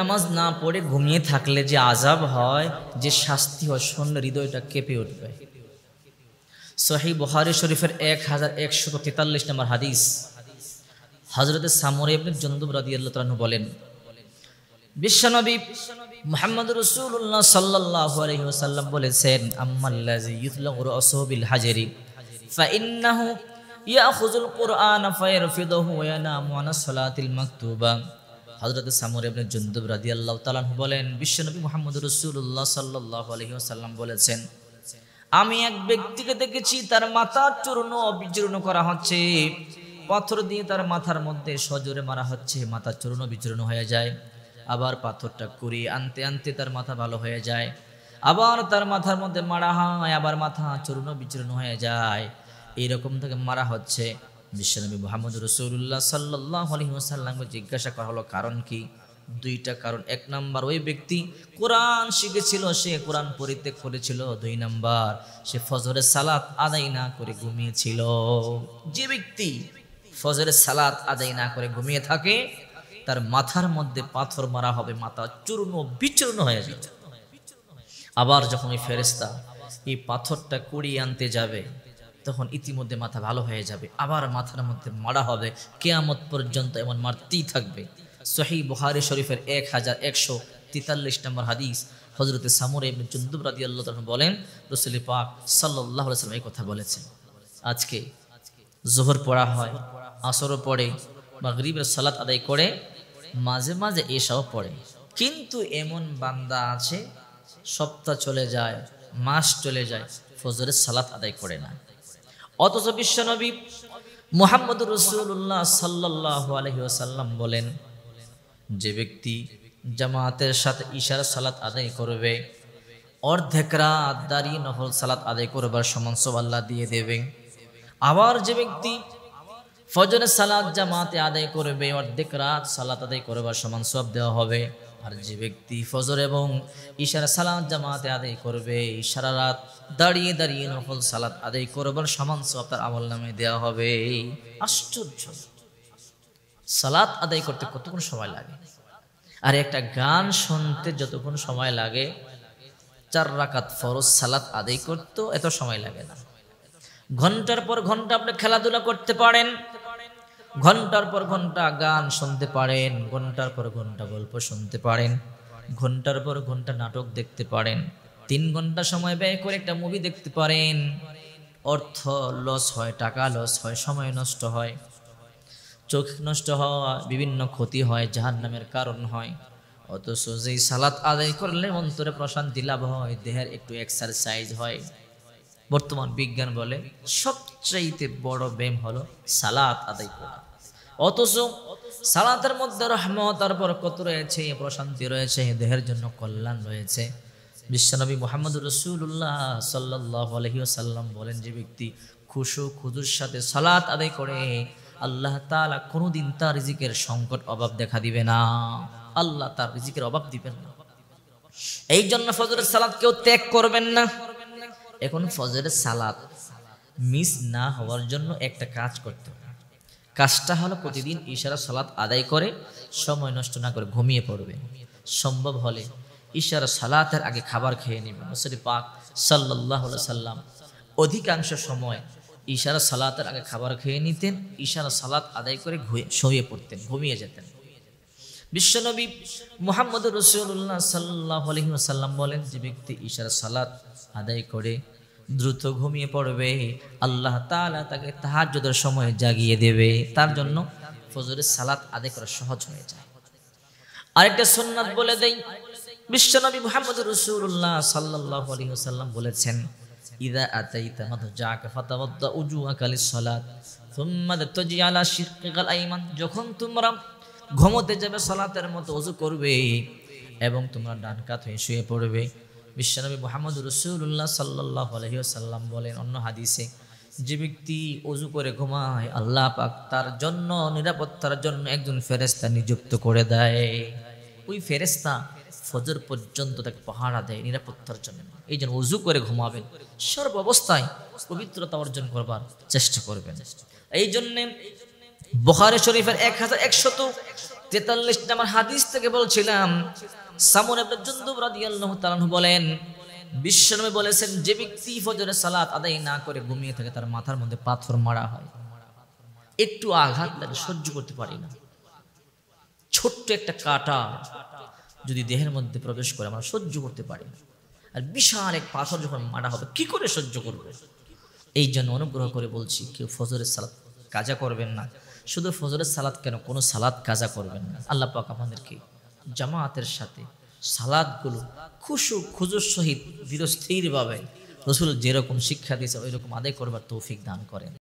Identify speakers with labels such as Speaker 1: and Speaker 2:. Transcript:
Speaker 1: নামাজ না পড়ে ঘুমিয়ে থাকলে যে আজাব হয় যে শাস্তি হয় শূন্য হৃদয়টা কেঁপে উঠবে সহি বহারি শরীফের এক হাজার একশো তেতাল্লিশ নম্বর হাদিস হজরত সামরে আপনি জন্দুব রাদি আল্লাহ বলেন বিশ্বনবী মোহাম্মদ রসুল্লাহ সাল্লাহ আলহিহাসাল্লাম বলেছেন আম্মাল্লাজি ইউথলাহ অসহবিল হাজেরি فإنه يأخذ القرآن فيرفضه وينام عن الصلاة المكتوبة হজরত সামর ইবনে জুন্দুব আল্লাহ তাআলা বলেন বিশ্বনবী মোহাম্মদ রসুল্লাহ সাল্লাহ আলাইহি ওয়াসাল্লাম বলেছেন আমি এক ব্যক্তিকে দেখেছি তার মাথার চূর্ণ বিচূর্ণ করা হচ্ছে পাথর দিয়ে তার মাথার মধ্যে সজোরে মারা হচ্ছে মাথা চূর্ণ বিচূর্ণ হয়ে যায় আবার পাথরটা করি আনতে আনতে তার মাথা ভালো হয়ে যায় আবার তার মাথার মধ্যে মারা হয় আবার মাথা চূর্ণ বিচূর্ণ হয়ে যায় এইরকম থেকে মারা হচ্ছে বিশ্বনবী মোহাম্মদ রসৌল্লাহ সাল্লাহ আলহিমসাল্লামকে জিজ্ঞাসা করা হলো কারণ কি দুইটা কারণ এক নাম্বার ওই ব্যক্তি কোরআন শিখেছিল সে কোরআন পরিত্যাগ করেছিল দুই নাম্বার সে ফজরের সালাত আদায় না করে ঘুমিয়েছিল যে ব্যক্তি ফজরের সালাত আদায় না করে ঘুমিয়ে থাকে তার মাথার মধ্যে পাথর মারা হবে মাথা চূর্ণ বিচূর্ণ হয়ে যাবে আবার যখন ওই ফেরেস্তা এই পাথরটা কুড়িয়ে আনতে যাবে তখন ইতিমধ্যে মাথা ভালো হয়ে যাবে আবার মাথার মধ্যে মারা হবে কেয়ামত পর্যন্ত এমন মারতেই থাকবে সহি বুহারি শরীফের এক হাজার একশো তেতাল্লিশ নম্বর হাদিস হজরত সামুর ইবনে জুন্দুব রাদি আল্লাহ বলেন রসুল পাক সাল্লাহ সাল্লাম এই কথা বলেছেন আজকে জোহর পড়া হয় আসরও পড়ে বা গরিবের সালাত আদায় করে মাঝে মাঝে এসাও পড়ে কিন্তু এমন বান্দা আছে সপ্তাহ চলে যায় মাস চলে যায় ফজরের সালাত আদায় করে না অথচ বিশ্বনবী মোহাম্মদ রসুল্লাহ সাল্লাহ আলহিউসাল্লাম বলেন যে ব্যক্তি জামাতের সাথে ইশারা সালাত আদায় করবে অর্ধেক রাত দাঁড়িয়ে নফল সালাত আদায় করবার সমান সোবাল্লা দিয়ে দেবে আবার যে ব্যক্তি ফজরের সালাদ জামাতে আদায় করবে অর্ধেক রাত সালাত আদায় করবার সমান সব দেওয়া হবে আর যে ব্যক্তি ফজর এবং ঈশার সালাত জামাতে আদায় করবে সারা রাত দাঁড়িয়ে দাঁড়িয়ে নফল সালাত আদায় করবার সমান সব তার আমল নামে দেওয়া হবে আশ্চর্য সালাত আদায় করতে কতক্ষণ সময় লাগে আর একটা গান শুনতে যতক্ষণ সময় লাগে চার রাকাত ফরজ সালাত আদায় করতেও এত সময় লাগে না ঘন্টার পর ঘন্টা আপনি খেলাধুলা করতে পারেন ঘন্টার পর ঘন্টা গান শুনতে পারেন ঘন্টার পর ঘন্টা গল্প শুনতে পারেন ঘন্টার পর ঘন্টা নাটক দেখতে পারেন তিন ঘন্টা সময় ব্যয় করে একটা মুভি দেখতে পারেন অর্থ লস হয় টাকা লস হয় সময় নষ্ট হয় চোখ নষ্ট হওয়া বিভিন্ন ক্ষতি হয় জাহান নামের কারণ হয় অথচ যেই সালাত আদায় করলে অন্তরে প্রশান্তি লাভ হয় দেহের একটু এক্সারসাইজ হয় বর্তমান বিজ্ঞান বলে সবচাইতে বড় ব্যায়াম হলো সালাত আদায় করা অথচ সালাতের মধ্যে রহমত আর বরকত রয়েছে প্রশান্তি রয়েছে দেহের জন্য কল্যাণ রয়েছে বিশ্বনবী মোহাম্মদ রসুল্লাহ সাল্লাহ আলহিউসাল্লাম বলেন যে ব্যক্তি খুশু খুজুর সাথে সালাত আদায় করে আল্লাহ তালা কোনোদিন তার রিজিকের সংকট অভাব দেখা দিবে না আল্লাহ তার রিজিকের অভাব দিবেন না এই জন্য ফজরের সালাদ কেউ ত্যাগ করবেন না এখন ফজরে সালাদ মিস না হওয়ার জন্য একটা কাজ করতে হবে কাজটা হলো প্রতিদিন ইশারা সালাত আদায় করে সময় নষ্ট না করে ঘুমিয়ে পড়বে সম্ভব হলে ইশারা সালাতের আগে খাবার খেয়ে নেবে মুসরি পাক সাল্লাহ সাল্লাম অধিকাংশ সময় ইশারা সালাতের আগে খাবার খেয়ে নিতেন ইশারা সালাত আদায় করে শুয়ে পড়তেন ঘুমিয়ে যেতেন বিশ্বনবী মোহাম্মদ রসুল্লাহ সাল্লাহ আলহিমসাল্লাম বলেন যে ব্যক্তি ঈশার সালাত আদায় করে দ্রুত ঘুমিয়ে পড়বে আল্লাহ তালা তাকে যদের সময় জাগিয়ে দেবে তার জন্য ফজরের সালাত আদায় করা সহজ হয়ে যায় আরেকটা সোনাদ বলে দেই বিশ্বনবী মোহাম্মদ রসুল্লাহ সাল্লাহ আলহিমসাল্লাম বলেছেন উজু যখন তোমরা ঘুমোতে যাবে সালাতের মতো অজু করবে এবং তোমরা ডান কাত হয়ে শুয়ে পড়বে বিশ্বনবী মোহাম্মদ রসুল্লাহ সাল্লাহ আলহিউসাল্লাম বলেন অন্য হাদিসে যে ব্যক্তি অজু করে ঘুমায় আল্লাহ পাক তার জন্য নিরাপত্তার জন্য একজন ফেরেস্তা নিযুক্ত করে দেয় ওই ফেরেস্তা ফজর পর্যন্ত তাকে পাহারা দেয় নিরাপত্তার জন্য এই জন্য উজু করে ঘুমাবেন সর্ব অবস্থায় পবিত্রতা অর্জন করবার চেষ্টা করবেন এই জন্যে বখারে শরীফের এক হাজার একশত তেতাল্লিশ নাম্বার হাদিস থেকে বলছিলাম সামন জুন্দুব রাদিয়াল্লাহু তাআলা বলেন বিশ্বনবী বলেছেন যে ব্যক্তি ফজরে সালাত আদায় না করে ঘুমিয়ে থাকে তার মাথার মধ্যে পাথর মারা হয় একটু আঘাত লাগে সহ্য করতে পারি না ছোট্ট একটা কাটা যদি দেহের মধ্যে প্রবেশ করে আমরা সহ্য করতে পারি না আর বিশাল এক পাথর যখন মারা হবে কি করে সহ্য করবে এই জন্য অনুগ্রহ করে বলছি কেউ ফজরের সালাত কাজা করবেন না শুধু ফজরের সালাদ কেন কোনো সালাদ কাজা করবেন না আল্লাহ পাক আমাদেরকে জামায়াতের সাথে সালাদগুলো খুশু খুজুর সহিত ধীরস্থিরভাবে রসুল যেরকম শিক্ষা দিয়েছে ওই রকম আদায় করবার তৌফিক দান করেন